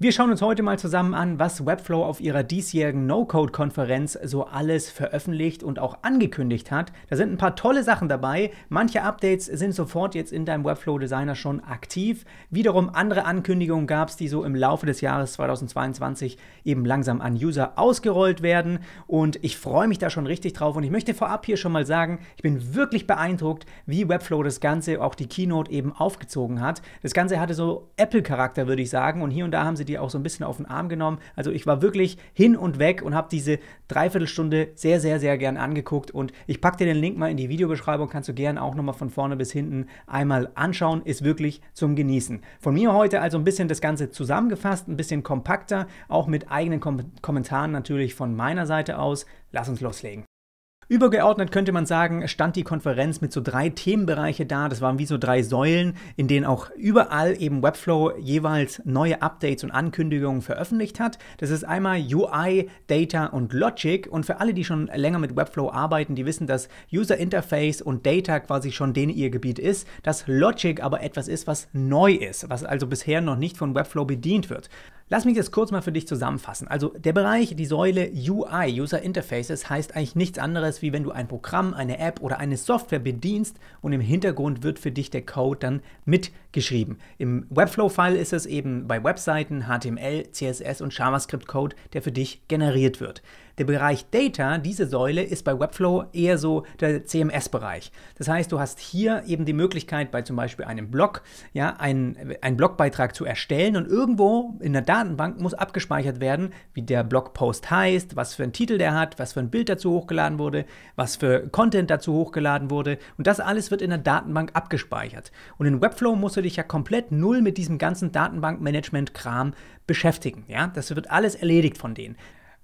Wir schauen uns heute mal zusammen an, was Webflow auf ihrer diesjährigen No-Code-Konferenz so alles veröffentlicht und auch angekündigt hat. Da sind ein paar tolle Sachen dabei. Manche Updates sind sofort jetzt in deinem Webflow-Designer schon aktiv. Wiederum andere Ankündigungen gab es, die so im Laufe des Jahres 2022 eben langsam an User ausgerollt werden. Und ich freue mich da schon richtig drauf. Und ich möchte vorab hier schon mal sagen, ich bin wirklich beeindruckt, wie Webflow das Ganze, auch die Keynote eben aufgezogen hat. Das Ganze hatte so Apple-Charakter, würde ich sagen. Und hier und da haben sie dir auch so ein bisschen auf den Arm genommen. Also ich war wirklich hin und weg und habe diese Dreiviertelstunde sehr, sehr, sehr gern angeguckt. Und ich packe dir den Link mal in die Videobeschreibung, kannst du gerne auch nochmal von vorne bis hinten einmal anschauen. Ist wirklich zum Genießen. Von mir heute also ein bisschen das Ganze zusammengefasst, ein bisschen kompakter, auch mit eigenen Kom Kommentaren natürlich von meiner Seite aus. Lass uns loslegen. Übergeordnet könnte man sagen, stand die Konferenz mit so drei Themenbereiche da. Das waren wie so drei Säulen, in denen auch überall eben Webflow jeweils neue Updates und Ankündigungen veröffentlicht hat. Das ist einmal UI, Data und Logic. Und für alle, die schon länger mit Webflow arbeiten, die wissen, dass User Interface und Data quasi schon denen ihr Gebiet ist, dass Logic aber etwas ist, was neu ist, was also bisher noch nicht von Webflow bedient wird. Lass mich das kurz mal für dich zusammenfassen. Also der Bereich, die Säule UI, User Interfaces, heißt eigentlich nichts anderes, wie wenn du ein Programm, eine App oder eine Software bedienst und im Hintergrund wird für dich der Code dann mitgeschrieben. Im Webflow-File ist es eben bei Webseiten HTML, CSS und JavaScript-Code, der für dich generiert wird. Der Bereich Data, diese Säule, ist bei Webflow eher so der CMS-Bereich. Das heißt, du hast hier eben die Möglichkeit, bei zum Beispiel einem Blog, ja, einen, einen Blogbeitrag zu erstellen und irgendwo in der Datenbank muss abgespeichert werden, wie der Blogpost heißt, was für einen Titel der hat, was für ein Bild dazu hochgeladen wurde, was für Content dazu hochgeladen wurde. Und das alles wird in der Datenbank abgespeichert. Und in Webflow musst du dich ja komplett null mit diesem ganzen Datenbankmanagement-Kram beschäftigen. Ja? Das wird alles erledigt von denen.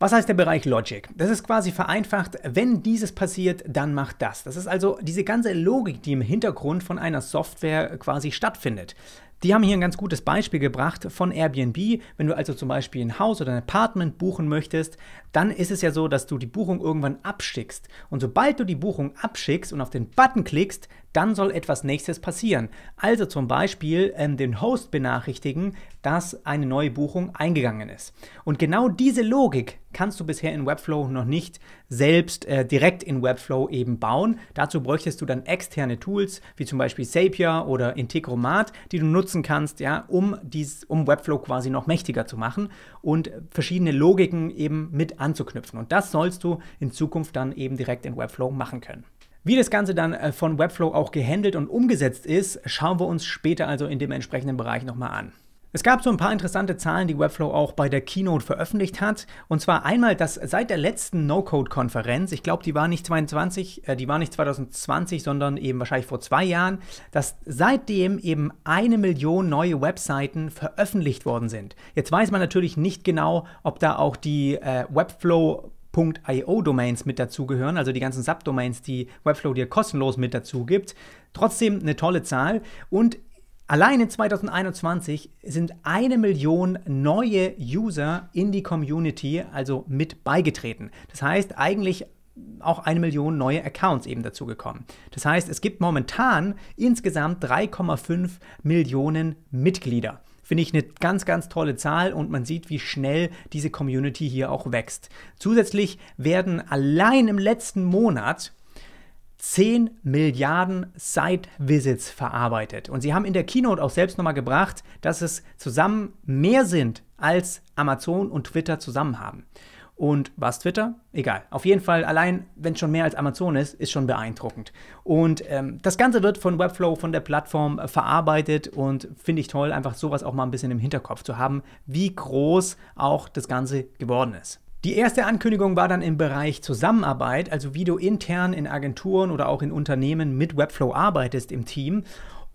Was heißt der Bereich Logic? Das ist quasi vereinfacht, wenn dieses passiert, dann macht das. Das ist also diese ganze Logik, die im Hintergrund von einer Software quasi stattfindet. Die haben hier ein ganz gutes Beispiel gebracht von Airbnb. Wenn du also zum Beispiel ein Haus oder ein Apartment buchen möchtest, dann ist es ja so, dass du die Buchung irgendwann abschickst. Und sobald du die Buchung abschickst und auf den Button klickst, dann soll etwas nächstes passieren. Also zum Beispiel ähm, den Host benachrichtigen, dass eine neue Buchung eingegangen ist. Und genau diese Logik kannst du bisher in Webflow noch nicht selbst äh, direkt in Webflow eben bauen. Dazu bräuchtest du dann externe Tools, wie zum Beispiel Sapier oder Integromat, die du nutzen kannst, ja, um, dies, um Webflow quasi noch mächtiger zu machen und verschiedene Logiken eben mit anzuknüpfen. Und das sollst du in Zukunft dann eben direkt in Webflow machen können. Wie das Ganze dann äh, von Webflow auch gehandelt und umgesetzt ist, schauen wir uns später also in dem entsprechenden Bereich nochmal an. Es gab so ein paar interessante Zahlen, die Webflow auch bei der Keynote veröffentlicht hat. Und zwar einmal, dass seit der letzten No-Code-Konferenz, ich glaube, die war nicht 22, äh, die war nicht 2020, sondern eben wahrscheinlich vor zwei Jahren, dass seitdem eben eine Million neue Webseiten veröffentlicht worden sind. Jetzt weiß man natürlich nicht genau, ob da auch die äh, Webflow .io-Domains mit dazugehören, also die ganzen Subdomains, die Webflow dir kostenlos mit dazu gibt. Trotzdem eine tolle Zahl und Allein in 2021 sind eine Million neue User in die Community, also mit beigetreten. Das heißt, eigentlich auch eine Million neue Accounts eben dazugekommen. Das heißt, es gibt momentan insgesamt 3,5 Millionen Mitglieder. Finde ich eine ganz, ganz tolle Zahl und man sieht, wie schnell diese Community hier auch wächst. Zusätzlich werden allein im letzten Monat 10 Milliarden Site-Visits verarbeitet. Und sie haben in der Keynote auch selbst nochmal gebracht, dass es zusammen mehr sind, als Amazon und Twitter zusammen haben. Und was Twitter? Egal. Auf jeden Fall, allein wenn es schon mehr als Amazon ist, ist schon beeindruckend. Und ähm, das Ganze wird von Webflow, von der Plattform äh, verarbeitet und finde ich toll, einfach sowas auch mal ein bisschen im Hinterkopf zu haben, wie groß auch das Ganze geworden ist. Die erste Ankündigung war dann im Bereich Zusammenarbeit, also wie du intern in Agenturen oder auch in Unternehmen mit Webflow arbeitest im Team.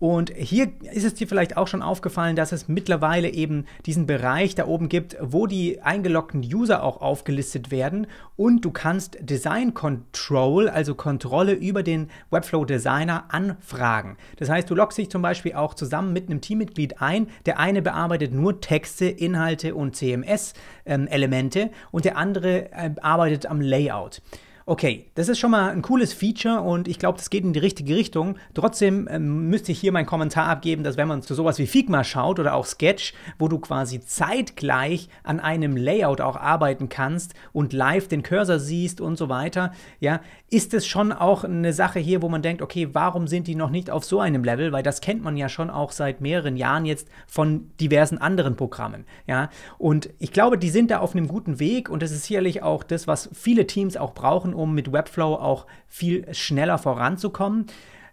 Und hier ist es dir vielleicht auch schon aufgefallen, dass es mittlerweile eben diesen Bereich da oben gibt, wo die eingeloggten User auch aufgelistet werden. Und du kannst Design Control, also Kontrolle über den Webflow Designer anfragen. Das heißt, du loggst dich zum Beispiel auch zusammen mit einem Teammitglied ein. Der eine bearbeitet nur Texte, Inhalte und CMS-Elemente ähm, und der andere äh, arbeitet am Layout. Okay, das ist schon mal ein cooles Feature und ich glaube, das geht in die richtige Richtung. Trotzdem ähm, müsste ich hier meinen Kommentar abgeben, dass wenn man zu sowas wie Figma schaut oder auch Sketch, wo du quasi zeitgleich an einem Layout auch arbeiten kannst und live den Cursor siehst und so weiter, ja, ist es schon auch eine Sache hier, wo man denkt, okay, warum sind die noch nicht auf so einem Level? Weil das kennt man ja schon auch seit mehreren Jahren jetzt von diversen anderen Programmen, ja. Und ich glaube, die sind da auf einem guten Weg und das ist sicherlich auch das, was viele Teams auch brauchen, um mit Webflow auch viel schneller voranzukommen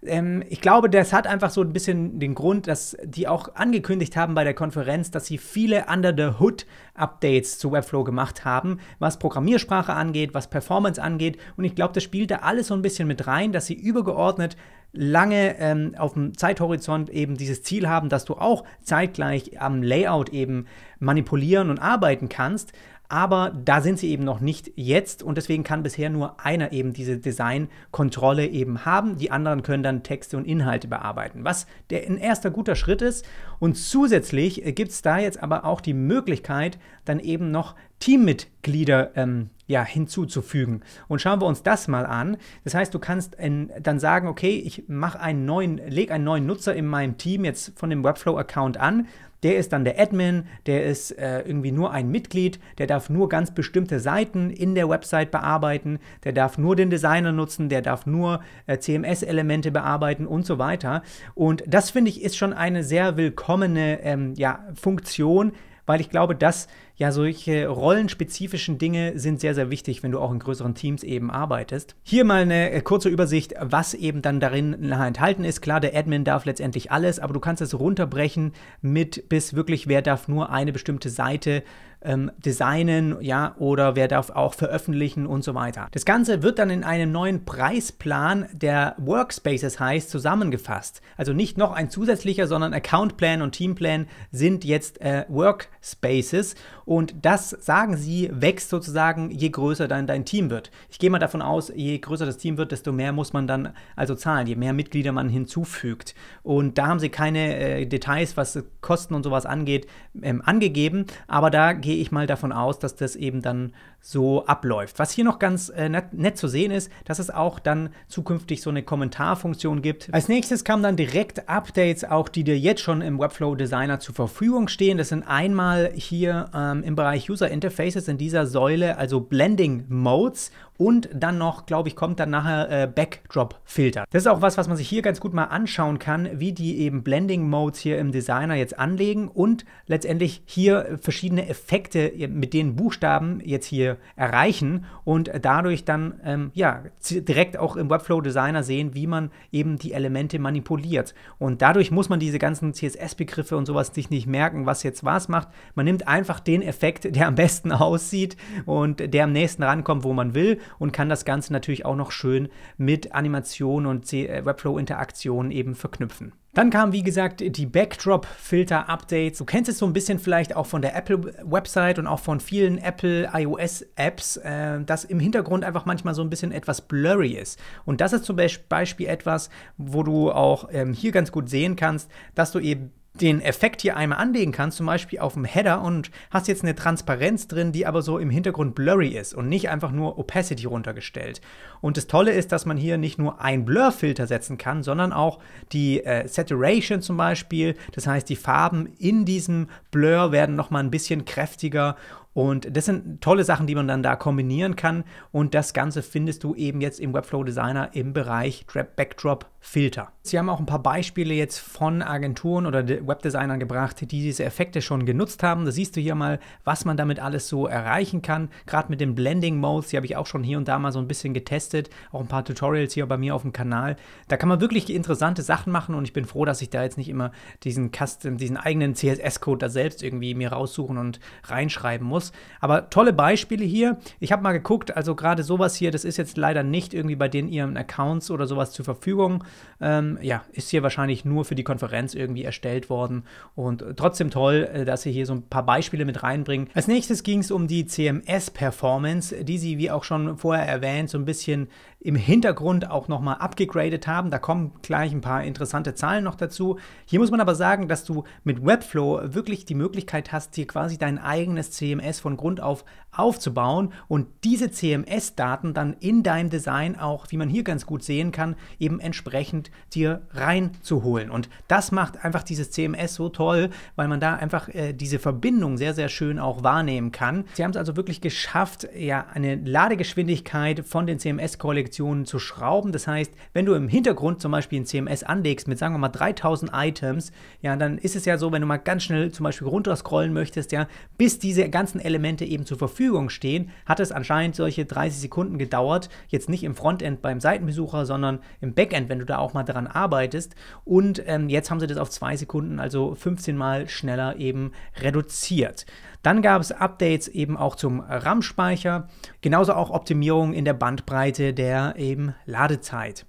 ähm, ich glaube, das hat einfach so ein bisschen den Grund, dass die auch angekündigt haben bei der Konferenz, dass sie viele Under the Hood Updates zu Webflow gemacht haben, was Programmiersprache angeht, was Performance angeht. Und ich glaube, das spielt da alles so ein bisschen mit rein, dass sie übergeordnet lange ähm, auf dem Zeithorizont eben dieses Ziel haben, dass du auch zeitgleich am Layout eben manipulieren und arbeiten kannst aber da sind sie eben noch nicht jetzt und deswegen kann bisher nur einer eben diese Designkontrolle eben haben. Die anderen können dann Texte und Inhalte bearbeiten, was der ein erster guter Schritt ist. Und zusätzlich gibt es da jetzt aber auch die Möglichkeit, dann eben noch Teammitglieder ähm, ja, hinzuzufügen. Und schauen wir uns das mal an. Das heißt, du kannst in, dann sagen, okay, ich mache einen neuen, lege einen neuen Nutzer in meinem Team jetzt von dem Webflow-Account an der ist dann der Admin, der ist äh, irgendwie nur ein Mitglied, der darf nur ganz bestimmte Seiten in der Website bearbeiten, der darf nur den Designer nutzen, der darf nur äh, CMS-Elemente bearbeiten und so weiter. Und das finde ich ist schon eine sehr willkommene ähm, ja, Funktion, weil ich glaube, dass ja, solche rollenspezifischen Dinge sind sehr, sehr wichtig, wenn du auch in größeren Teams eben arbeitest. Hier mal eine äh, kurze Übersicht, was eben dann darin enthalten ist. Klar, der Admin darf letztendlich alles, aber du kannst es runterbrechen mit bis wirklich, wer darf nur eine bestimmte Seite ähm, designen, ja, oder wer darf auch veröffentlichen und so weiter. Das Ganze wird dann in einem neuen Preisplan, der Workspaces heißt, zusammengefasst. Also nicht noch ein zusätzlicher, sondern Accountplan und Teamplan sind jetzt äh, Workspaces und das, sagen sie, wächst sozusagen, je größer dann dein Team wird. Ich gehe mal davon aus, je größer das Team wird, desto mehr muss man dann also zahlen, je mehr Mitglieder man hinzufügt. Und da haben sie keine äh, Details, was Kosten und sowas angeht, ähm, angegeben, aber da geht gehe ich mal davon aus, dass das eben dann so abläuft. Was hier noch ganz äh, nett, nett, zu sehen ist, dass es auch dann zukünftig so eine Kommentarfunktion gibt. Als nächstes kamen dann direkt Updates, auch die dir jetzt schon im Webflow Designer zur Verfügung stehen. Das sind einmal hier ähm, im Bereich User Interfaces in dieser Säule, also Blending Modes und dann noch, glaube ich, kommt dann nachher äh, Backdrop-Filter. Das ist auch was, was man sich hier ganz gut mal anschauen kann, wie die eben Blending-Modes hier im Designer jetzt anlegen und letztendlich hier verschiedene Effekte äh, mit den Buchstaben jetzt hier erreichen und dadurch dann ähm, ja, direkt auch im Webflow-Designer sehen, wie man eben die Elemente manipuliert. Und dadurch muss man diese ganzen CSS-Begriffe und sowas sich nicht merken, was jetzt was macht. Man nimmt einfach den Effekt, der am besten aussieht und der am nächsten rankommt, wo man will und kann das Ganze natürlich auch noch schön mit Animationen und äh, Webflow-Interaktionen eben verknüpfen. Dann kamen, wie gesagt, die Backdrop-Filter-Updates. Du kennst es so ein bisschen vielleicht auch von der Apple-Website und auch von vielen Apple-iOS-Apps, äh, dass im Hintergrund einfach manchmal so ein bisschen etwas blurry ist. Und das ist zum Beispiel etwas, wo du auch ähm, hier ganz gut sehen kannst, dass du eben den Effekt hier einmal anlegen kannst, zum Beispiel auf dem Header und hast jetzt eine Transparenz drin, die aber so im Hintergrund blurry ist und nicht einfach nur Opacity runtergestellt. Und das Tolle ist, dass man hier nicht nur ein Blur-Filter setzen kann, sondern auch die äh, Saturation zum Beispiel. Das heißt, die Farben in diesem Blur werden nochmal ein bisschen kräftiger und das sind tolle Sachen, die man dann da kombinieren kann. Und das Ganze findest du eben jetzt im Webflow Designer im Bereich Backdrop Filter. Sie haben auch ein paar Beispiele jetzt von Agenturen oder Webdesignern gebracht, die diese Effekte schon genutzt haben. Da siehst du hier mal, was man damit alles so erreichen kann. Gerade mit den Blending Modes, die habe ich auch schon hier und da mal so ein bisschen getestet. Auch ein paar Tutorials hier bei mir auf dem Kanal. Da kann man wirklich interessante Sachen machen und ich bin froh, dass ich da jetzt nicht immer diesen Custom, diesen eigenen CSS-Code da selbst irgendwie mir raussuchen und reinschreiben muss. Aber tolle Beispiele hier. Ich habe mal geguckt, also gerade sowas hier, das ist jetzt leider nicht irgendwie bei den ihren Accounts oder sowas zur Verfügung ähm, ja, ist hier wahrscheinlich nur für die Konferenz irgendwie erstellt worden und trotzdem toll, äh, dass sie hier so ein paar Beispiele mit reinbringen. Als nächstes ging es um die CMS-Performance, die sie, wie auch schon vorher erwähnt, so ein bisschen im Hintergrund auch nochmal abgegradet haben. Da kommen gleich ein paar interessante Zahlen noch dazu. Hier muss man aber sagen, dass du mit Webflow wirklich die Möglichkeit hast, dir quasi dein eigenes CMS von Grund auf aufzubauen und diese CMS-Daten dann in deinem Design auch, wie man hier ganz gut sehen kann, eben entsprechend dir reinzuholen. Und das macht einfach dieses CMS so toll, weil man da einfach äh, diese Verbindung sehr, sehr schön auch wahrnehmen kann. Sie haben es also wirklich geschafft, ja, eine Ladegeschwindigkeit von den CMS-Kollektionen Positionen zu schrauben. Das heißt, wenn du im Hintergrund zum Beispiel ein CMS anlegst mit, sagen wir mal, 3000 Items, ja, dann ist es ja so, wenn du mal ganz schnell zum Beispiel runter scrollen möchtest, ja, bis diese ganzen Elemente eben zur Verfügung stehen, hat es anscheinend solche 30 Sekunden gedauert. Jetzt nicht im Frontend beim Seitenbesucher, sondern im Backend, wenn du da auch mal dran arbeitest. Und ähm, jetzt haben sie das auf zwei Sekunden, also 15 Mal schneller eben reduziert. Dann gab es Updates eben auch zum RAM-Speicher, genauso auch Optimierungen in der Bandbreite der eben Ladezeit.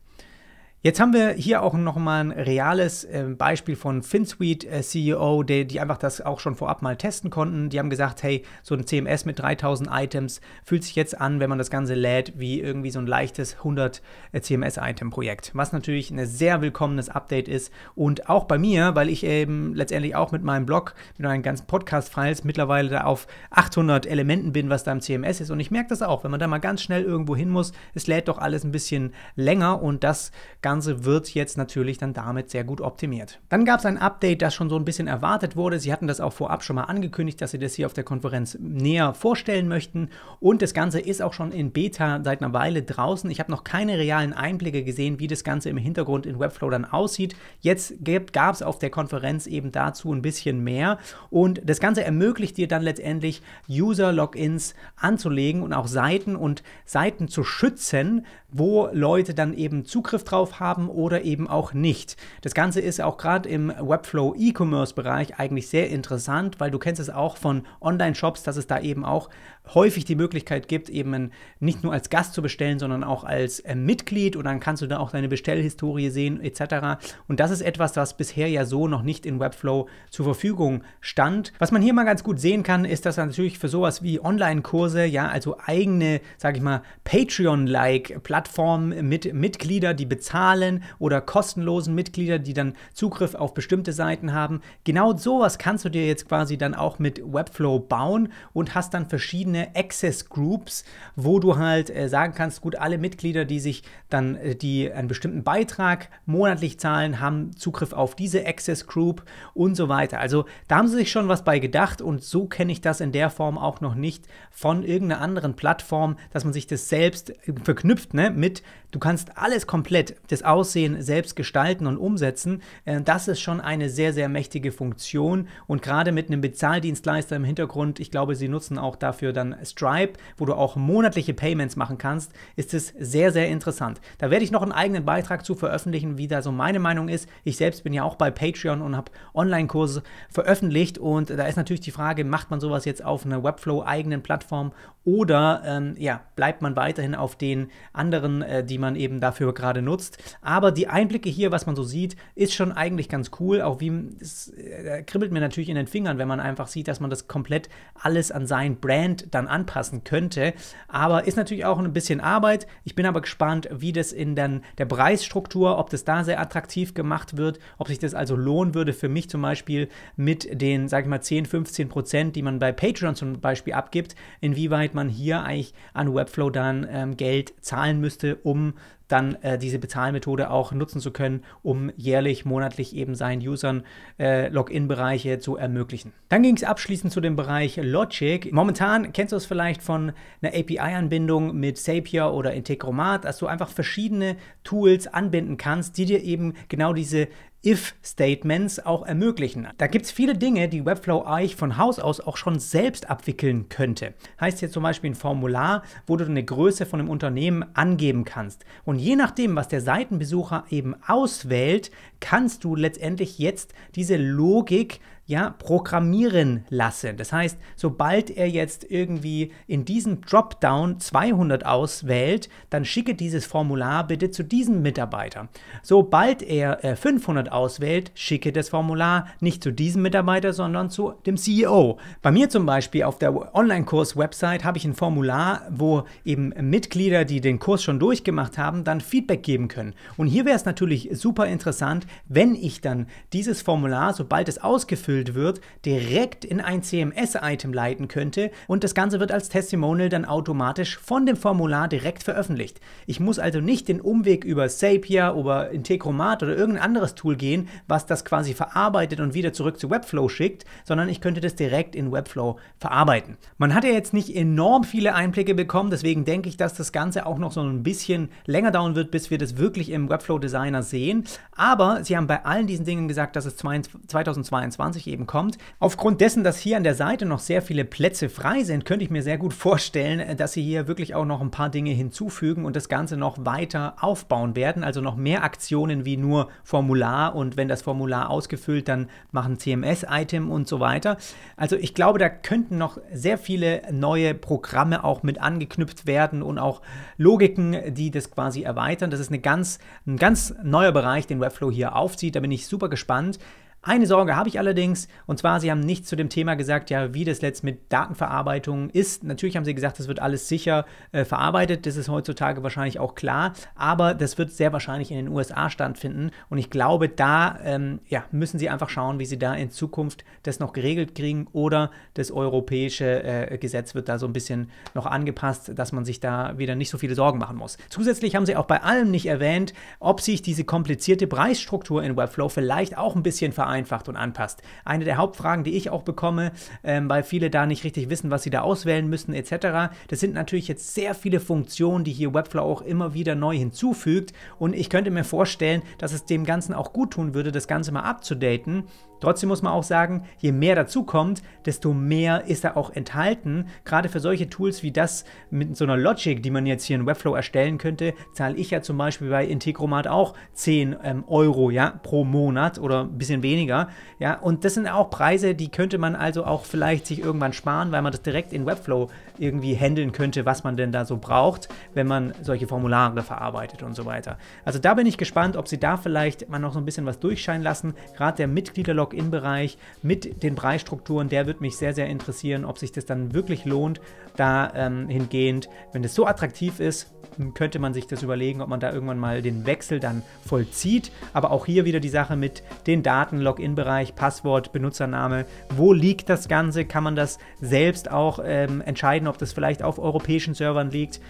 Jetzt haben wir hier auch nochmal ein reales ähm, Beispiel von FinSuite äh, CEO, die, die, einfach das auch schon vorab mal testen konnten. Die haben gesagt, hey, so ein CMS mit 3000 Items fühlt sich jetzt an, wenn man das Ganze lädt, wie irgendwie so ein leichtes 100 äh, CMS-Item-Projekt. Was natürlich ein sehr willkommenes Update ist und auch bei mir, weil ich eben letztendlich auch mit meinem Blog, mit meinen ganzen Podcast-Files mittlerweile da auf 800 Elementen bin, was da im CMS ist. Und ich merke das auch, wenn man da mal ganz schnell irgendwo hin muss, es lädt doch alles ein bisschen länger und das Ganze wird jetzt natürlich dann damit sehr gut optimiert. Dann gab es ein Update, das schon so ein bisschen erwartet wurde. Sie hatten das auch vorab schon mal angekündigt, dass sie das hier auf der Konferenz näher vorstellen möchten. Und das Ganze ist auch schon in Beta seit einer Weile draußen. Ich habe noch keine realen Einblicke gesehen, wie das Ganze im Hintergrund in Webflow dann aussieht. Jetzt gab es auf der Konferenz eben dazu ein bisschen mehr. Und das Ganze ermöglicht dir dann letztendlich User-Logins anzulegen und auch Seiten und Seiten zu schützen, wo Leute dann eben Zugriff drauf haben oder eben auch nicht. Das Ganze ist auch gerade im Webflow E-Commerce Bereich eigentlich sehr interessant, weil du kennst es auch von Online-Shops, dass es da eben auch häufig die Möglichkeit gibt, eben nicht nur als Gast zu bestellen, sondern auch als äh, Mitglied und dann kannst du da auch deine Bestellhistorie sehen etc. Und das ist etwas, was bisher ja so noch nicht in Webflow zur Verfügung stand. Was man hier mal ganz gut sehen kann, ist, dass natürlich für sowas wie Online-Kurse, ja, also eigene, sage ich mal, Patreon-like Plattformen Plattformen mit Mitglieder, die bezahlen oder kostenlosen Mitglieder, die dann Zugriff auf bestimmte Seiten haben. Genau sowas kannst du dir jetzt quasi dann auch mit Webflow bauen und hast dann verschiedene Access Groups, wo du halt äh, sagen kannst, gut, alle Mitglieder, die sich dann, äh, die einen bestimmten Beitrag monatlich zahlen, haben Zugriff auf diese Access Group und so weiter. Also da haben sie sich schon was bei gedacht und so kenne ich das in der Form auch noch nicht von irgendeiner anderen Plattform, dass man sich das selbst äh, verknüpft, ne? mit, du kannst alles komplett, das Aussehen selbst gestalten und umsetzen, äh, das ist schon eine sehr, sehr mächtige Funktion. Und gerade mit einem Bezahldienstleister im Hintergrund, ich glaube, sie nutzen auch dafür dann Stripe, wo du auch monatliche Payments machen kannst, ist es sehr, sehr interessant. Da werde ich noch einen eigenen Beitrag zu veröffentlichen, wie da so meine Meinung ist. Ich selbst bin ja auch bei Patreon und habe Online-Kurse veröffentlicht und da ist natürlich die Frage, macht man sowas jetzt auf einer Webflow-eigenen Plattform oder ähm, ja, bleibt man weiterhin auf den anderen anderen, äh, die man eben dafür gerade nutzt. Aber die Einblicke hier, was man so sieht, ist schon eigentlich ganz cool. Auch wie es äh, kribbelt mir natürlich in den Fingern, wenn man einfach sieht, dass man das komplett alles an sein Brand dann anpassen könnte. Aber ist natürlich auch ein bisschen Arbeit. Ich bin aber gespannt, wie das in den, der Preisstruktur, ob das da sehr attraktiv gemacht wird, ob sich das also lohnen würde für mich zum Beispiel mit den, sag ich mal, 10, 15 Prozent, die man bei Patreon zum Beispiel abgibt, inwieweit man hier eigentlich an Webflow dann ähm, Geld zahlen müsste müsste, um dann äh, diese Bezahlmethode auch nutzen zu können, um jährlich, monatlich eben seinen Usern äh, Login-Bereiche zu ermöglichen. Dann ging es abschließend zu dem Bereich Logic. Momentan kennst du es vielleicht von einer API-Anbindung mit Zapier oder Integromat, dass du einfach verschiedene Tools anbinden kannst, die dir eben genau diese If-Statements auch ermöglichen. Da gibt es viele Dinge, die Webflow eigentlich von Haus aus auch schon selbst abwickeln könnte. Heißt hier zum Beispiel ein Formular, wo du eine Größe von einem Unternehmen angeben kannst. Und je nachdem, was der Seitenbesucher eben auswählt, kannst du letztendlich jetzt diese Logik ja, programmieren lasse. Das heißt, sobald er jetzt irgendwie in diesem Dropdown 200 auswählt, dann schicke dieses Formular bitte zu diesem Mitarbeiter. Sobald er äh, 500 auswählt, schicke das Formular nicht zu diesem Mitarbeiter, sondern zu dem CEO. Bei mir zum Beispiel auf der Online-Kurs-Website habe ich ein Formular, wo eben Mitglieder, die den Kurs schon durchgemacht haben, dann Feedback geben können. Und hier wäre es natürlich super interessant, wenn ich dann dieses Formular, sobald es ausgefüllt ausgefüllt wird, direkt in ein CMS-Item leiten könnte und das Ganze wird als Testimonial dann automatisch von dem Formular direkt veröffentlicht. Ich muss also nicht den Umweg über Sapia oder Integromat oder irgendein anderes Tool gehen, was das quasi verarbeitet und wieder zurück zu Webflow schickt, sondern ich könnte das direkt in Webflow verarbeiten. Man hat ja jetzt nicht enorm viele Einblicke bekommen, deswegen denke ich, dass das Ganze auch noch so ein bisschen länger dauern wird, bis wir das wirklich im Webflow Designer sehen. Aber sie haben bei allen diesen Dingen gesagt, dass es 2022 eben kommt. Aufgrund dessen, dass hier an der Seite noch sehr viele Plätze frei sind, könnte ich mir sehr gut vorstellen, äh, dass sie hier wirklich auch noch ein paar Dinge hinzufügen und das Ganze noch weiter aufbauen werden. Also noch mehr Aktionen wie nur Formular und wenn das Formular ausgefüllt, dann machen CMS-Item und so weiter. Also ich glaube, da könnten noch sehr viele neue Programme auch mit angeknüpft werden und auch Logiken, die das quasi erweitern. Das ist eine ganz, ein ganz neuer Bereich, den Webflow hier aufzieht. Da bin ich super gespannt. Eine Sorge habe ich allerdings, und zwar, sie haben nicht zu dem Thema gesagt, ja, wie das letztlich mit Datenverarbeitung ist. Natürlich haben sie gesagt, das wird alles sicher äh, verarbeitet, das ist heutzutage wahrscheinlich auch klar, aber das wird sehr wahrscheinlich in den USA stattfinden und ich glaube, da ähm, ja, müssen sie einfach schauen, wie sie da in Zukunft das noch geregelt kriegen oder das europäische äh, Gesetz wird da so ein bisschen noch angepasst, dass man sich da wieder nicht so viele Sorgen machen muss. Zusätzlich haben sie auch bei allem nicht erwähnt, ob sich diese komplizierte Preisstruktur in Webflow vielleicht auch ein bisschen verarbeitet vereinfacht und anpasst. Eine der Hauptfragen, die ich auch bekomme, ähm, weil viele da nicht richtig wissen, was sie da auswählen müssen etc. Das sind natürlich jetzt sehr viele Funktionen, die hier Webflow auch immer wieder neu hinzufügt und ich könnte mir vorstellen, dass es dem Ganzen auch gut tun würde, das Ganze mal abzudaten Trotzdem muss man auch sagen, je mehr dazu kommt, desto mehr ist da auch enthalten. Gerade für solche Tools wie das mit so einer Logic, die man jetzt hier in Webflow erstellen könnte, zahle ich ja zum Beispiel bei Integromat auch 10 ähm, Euro ja, pro Monat oder ein bisschen weniger. Ja, und das sind auch Preise, die könnte man also auch vielleicht sich irgendwann sparen, weil man das direkt in Webflow irgendwie handeln könnte, was man denn da so braucht, wenn man solche Formulare verarbeitet und so weiter. Also da bin ich gespannt, ob sie da vielleicht mal noch so ein bisschen was durchscheinen lassen. Gerade der Mitgliederlog Login-Bereich mit den Preisstrukturen, der wird mich sehr, sehr interessieren, ob sich das dann wirklich lohnt, da ähm, hingehend, wenn es so attraktiv ist, könnte man sich das überlegen, ob man da irgendwann mal den Wechsel dann vollzieht. Aber auch hier wieder die Sache mit den Daten, Login-Bereich, Passwort, Benutzername. Wo liegt das Ganze? Kann man das selbst auch ähm, entscheiden, ob das vielleicht auf europäischen Servern liegt?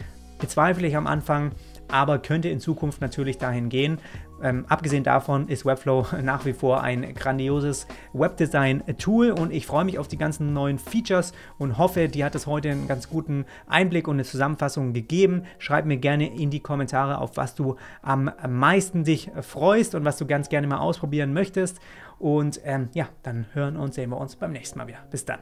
Bezweifle ich am Anfang aber könnte in Zukunft natürlich dahin gehen. Ähm, abgesehen davon ist Webflow nach wie vor ein grandioses Webdesign-Tool und ich freue mich auf die ganzen neuen Features und hoffe, die hat es heute einen ganz guten Einblick und eine Zusammenfassung gegeben. Schreib mir gerne in die Kommentare, auf was du am meisten dich freust und was du ganz gerne mal ausprobieren möchtest. Und ähm, ja, dann hören und sehen wir uns beim nächsten Mal wieder. Bis dann.